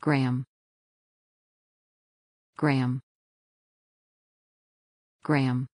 Graham. Graham. Graham.